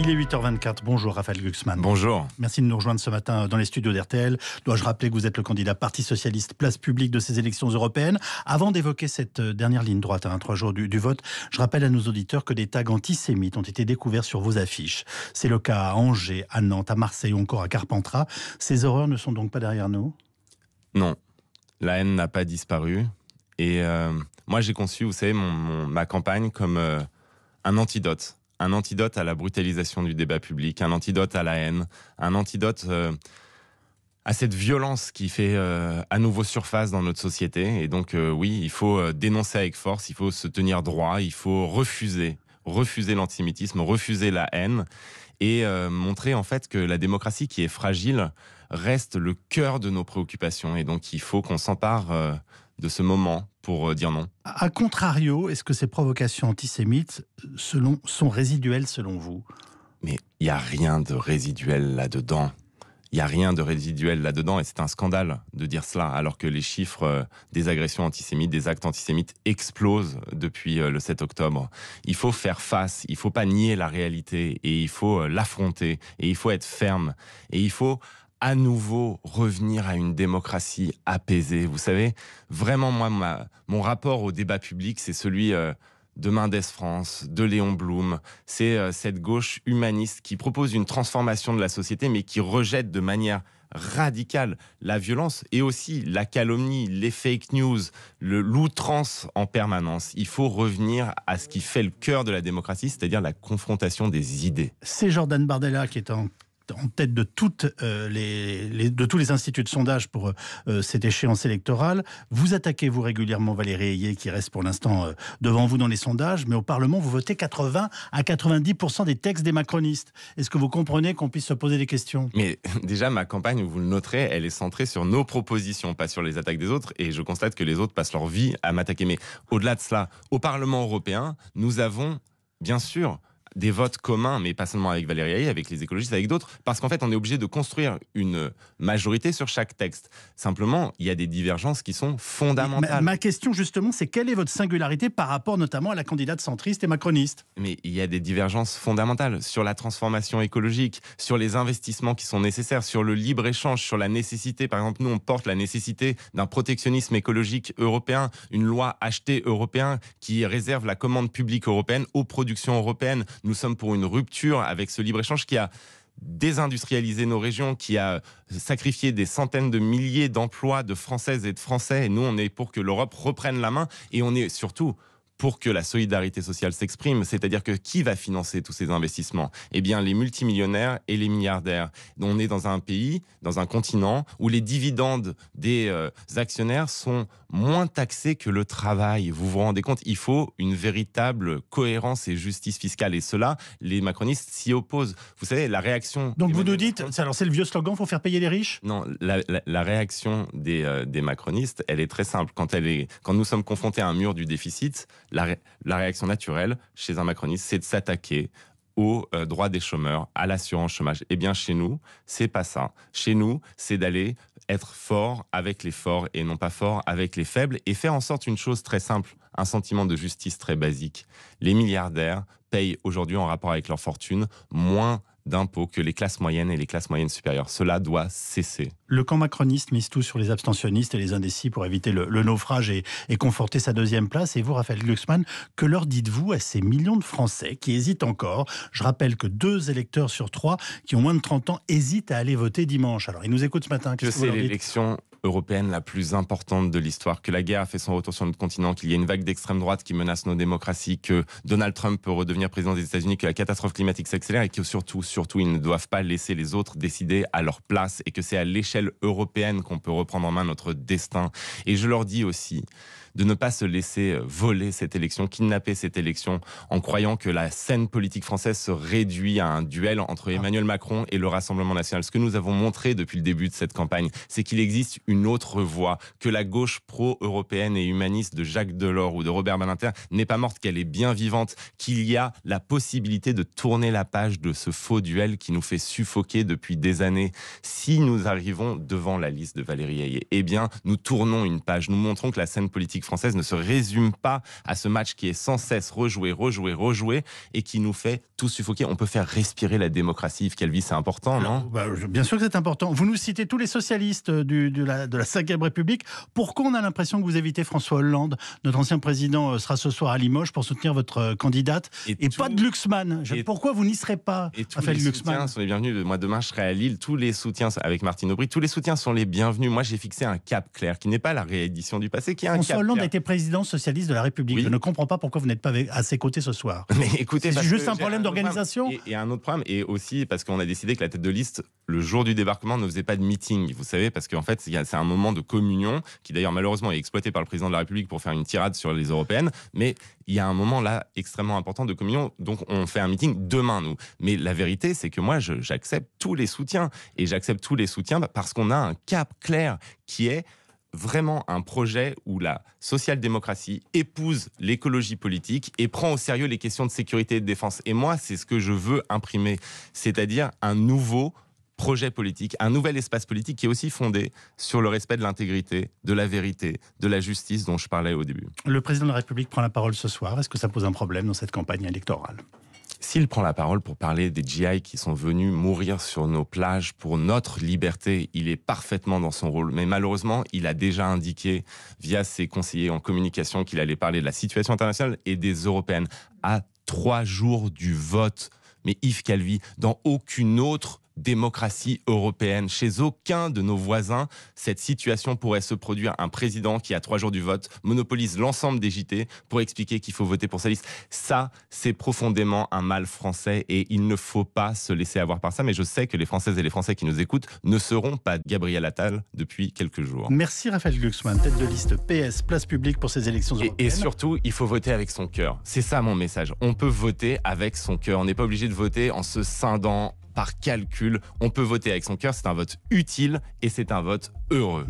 Il est 8h24. Bonjour Raphaël Glucksmann. Bonjour. Merci de nous rejoindre ce matin euh, dans les studios d'RTL. Dois-je rappeler que vous êtes le candidat Parti Socialiste Place Publique de ces élections européennes Avant d'évoquer cette euh, dernière ligne droite à hein, trois jours du, vote, je rappelle à nos auditeurs que des tags antisémites ont été découverts sur vos affiches. C'est le cas à Angers, à Nantes, à Marseille ou encore à Carpentras. Ces horreurs ne sont donc pas derrière nous Non. La haine n'a pas disparu. Et euh, moi, j'ai conçu, vous savez, ma campagne comme un antidote un antidote à la brutalisation du débat public, un antidote à la haine, un antidote euh, à cette violence qui fait euh, à nouveau surface dans notre société. Et donc euh, oui, il faut dénoncer avec force, il faut se tenir droit, il faut refuser, refuser l'antisémitisme, refuser la haine et montrer en fait que la démocratie qui est fragile reste le cœur de nos préoccupations. Et donc il faut qu'on s'empare de ce moment pour euh, dire non. A contrario, est-ce que ces provocations antisémites selon, sont résiduelles selon vous Mais il n'y a rien de résiduel là-dedans. Il n'y a rien de résiduel là-dedans et c'est un scandale de dire cela alors que les chiffres euh, des agressions antisémites, des actes antisémites explosent depuis euh, le 7 octobre. Il faut faire face, il faut pas nier la réalité et il faut l'affronter et il faut être ferme et il faut à nouveau revenir à une démocratie apaisée. Vous savez, vraiment, moi, mon rapport au débat public, c'est celui euh, de Mendes France, de Léon Blum. C'est euh, cette gauche humaniste qui propose une transformation de la société, mais qui rejette de manière radicale la violence et aussi la calomnie, les fake news, le l'outrance en permanence. Il faut revenir à ce qui fait le cœur de la démocratie, c'est-à-dire la confrontation des idées. C'est Jordan Bardella qui est en en tête de, toutes, euh, les, de tous les instituts de sondage pour euh, cette échéance électorale. Vous attaquez, vous, régulièrement Valérie Ayé, qui reste pour l'instant euh, devant vous dans les sondages, mais au Parlement, vous votez 80 à 90% des textes des macronistes. Est-ce que vous comprenez qu'on puisse se poser des questions Mais déjà, ma campagne, vous le noterez, elle est centrée sur nos propositions, pas sur les attaques des autres, et je constate que les autres passent leur vie à m'attaquer. Mais au-delà de cela, au Parlement européen, nous avons, bien sûr, des votes communs, mais pas seulement avec Valérie avec les écologistes, avec d'autres, parce qu'en fait, on est obligé de construire une majorité sur chaque texte. Simplement, il y a des divergences qui sont fondamentales. Ma, question, justement, c'est quelle est votre singularité par rapport notamment à la candidate centriste et macroniste Mais il y a des divergences fondamentales sur la transformation écologique, sur les investissements qui sont nécessaires, sur le libre-échange, sur la nécessité, par exemple, nous, on porte la nécessité d'un protectionnisme écologique européen, une loi achetée européen qui réserve la commande publique européenne aux productions européennes. Nous sommes pour une rupture avec ce libre-échange qui a désindustrialisé nos régions, qui a sacrifié des centaines de milliers d'emplois de Françaises et de Français. Et nous, on est pour que l'Europe reprenne la main. Et on est surtout, pour que la solidarité sociale s'exprime. C'est-à-dire que qui va financer tous ces investissements Eh bien, les multimillionnaires et les milliardaires. On est dans un pays, dans un continent, où les dividendes des euh, actionnaires sont moins taxés que le travail. Vous vous rendez compte Il faut une véritable cohérence et justice fiscale. Et cela, les macronistes s'y opposent. Vous savez, la réaction... Donc vous nous dites, alors c'est le vieux slogan, faut faire payer les riches Non, la, réaction des, euh, des macronistes, elle est très simple. Quand, elle est, quand nous sommes confrontés à un mur du déficit, la, réaction naturelle chez un macroniste, c'est de s'attaquer aux euh, droits des chômeurs, à l'assurance chômage. Eh bien, chez nous, c'est pas ça. Chez nous, c'est d'aller être fort avec les forts et non pas fort avec les faibles et faire en sorte une chose très simple, un sentiment de justice très basique. Les milliardaires payent aujourd'hui en rapport avec leur fortune moins d'impôts que les classes moyennes et les classes moyennes supérieures. Cela doit cesser le camp macroniste mise tout sur les abstentionnistes et les indécis pour éviter le, naufrage et, et, conforter sa deuxième place. Et vous, Raphaël Glucksmann, que leur dites-vous à ces millions de Français qui hésitent encore Je rappelle que deux électeurs sur trois qui ont moins de 30 ans hésitent à aller voter dimanche. Alors, ils nous écoutent ce matin. Que c'est l'élection européenne la plus importante de l'histoire, que la guerre a fait son retour sur notre continent, qu'il y a une vague d'extrême droite qui menace nos démocraties, que Donald Trump peut redevenir président des États-Unis, que la catastrophe climatique s'accélère et que surtout, surtout, ils ne doivent pas laisser les autres décider à leur place et que c'est à l'échelle européenne qu'on peut reprendre en main notre destin. Et je leur dis aussi, de ne pas se laisser euh, voler cette élection, kidnapper cette élection, en croyant que la scène politique française se réduit à un duel entre ah. Emmanuel Macron et le Rassemblement national. Ce que nous avons montré depuis le début de cette campagne, c'est qu'il existe une autre voie, que la gauche pro-européenne et humaniste de Jacques Delors ou de Robert Malinter n'est pas morte, qu'elle est bien vivante, qu'il y a la possibilité de tourner la page de ce faux duel qui nous fait suffoquer depuis des années. Si nous arrivons devant la liste de Valérie Ayé, eh bien, nous tournons une page, nous montrons que la scène politique française ne se résume pas à ce match qui est sans cesse rejoué, rejoué, rejoué et qui nous fait tout suffoquer. On peut faire respirer la démocratie. Yves Calvi, c'est important, non bah, Bien sûr que c'est important. Vous nous citez tous les socialistes euh, du, de, la, de la République. Pourquoi on a l'impression que vous évitez François Hollande Notre ancien président euh, sera ce soir à Limoges pour soutenir votre euh, candidate. Et, pas de Luxman. pourquoi vous n'y serez pas, et tous les soutiens sont les bienvenus. Moi, demain, je serai à Lille. Tous les soutiens, avec Martine Aubry, tous les soutiens sont les bienvenus. Moi, j'ai fixé un cap clair qui n'est pas la réédition du passé, qui est un cap Hollande a été président socialiste de la République. Je ne comprends pas pourquoi vous n'êtes pas à ses côtés ce soir. Mais écoutez, c'est juste un problème d'organisation. Et, et, un autre problème, et aussi parce qu'on a décidé que la tête de liste, le jour du débarquement, ne faisait pas de meeting. Vous savez, parce qu'en fait, c'est un moment de communion qui, d'ailleurs, malheureusement, est exploité par le président de la République pour faire une tirade sur les européennes. Mais il y a un moment là extrêmement important de communion. Donc, on fait un meeting demain, nous. Mais la vérité, c'est que moi, j'accepte tous les soutiens et j'accepte tous les soutiens parce qu'on a un cap clair qui est vraiment un projet où la social-démocratie épouse l'écologie politique et prend au sérieux les questions de sécurité et de défense. Et moi, c'est ce que je veux imprimer, c'est-à-dire un nouveau projet politique, un nouvel espace politique qui est aussi fondé sur le respect de l'intégrité, de la vérité, de la justice dont je parlais au début. Le président de la République prend la parole ce soir. Est-ce que ça pose un problème dans cette campagne électorale s'il prend la parole pour parler des GI qui sont venus mourir sur nos plages pour notre liberté, il est parfaitement dans son rôle. Mais malheureusement, il a déjà indiqué via ses conseillers en communication qu'il allait parler de la situation internationale et des Européennes à trois jours du vote. Mais Yves Calvi, dans aucune autre démocratie européenne. Chez aucun de nos voisins, cette situation pourrait se produire. Un président qui, a trois jours du vote, monopolise l'ensemble des JT pour expliquer qu'il faut voter pour sa liste. Ça, c'est profondément un mal français et il ne faut pas se laisser avoir par ça. Mais je sais que les Françaises et les Français qui nous écoutent ne seront pas Gabriel Attal depuis quelques jours. Merci Raphaël Glucksmann, tête de liste PS, place publique pour ces élections européennes. Et, et surtout, il faut voter avec son cœur. C'est ça mon message. On peut voter avec son cœur. On n'est pas obligé de voter en se scindant par calcul. On peut voter avec son cœur, c'est un vote utile et c'est un vote heureux.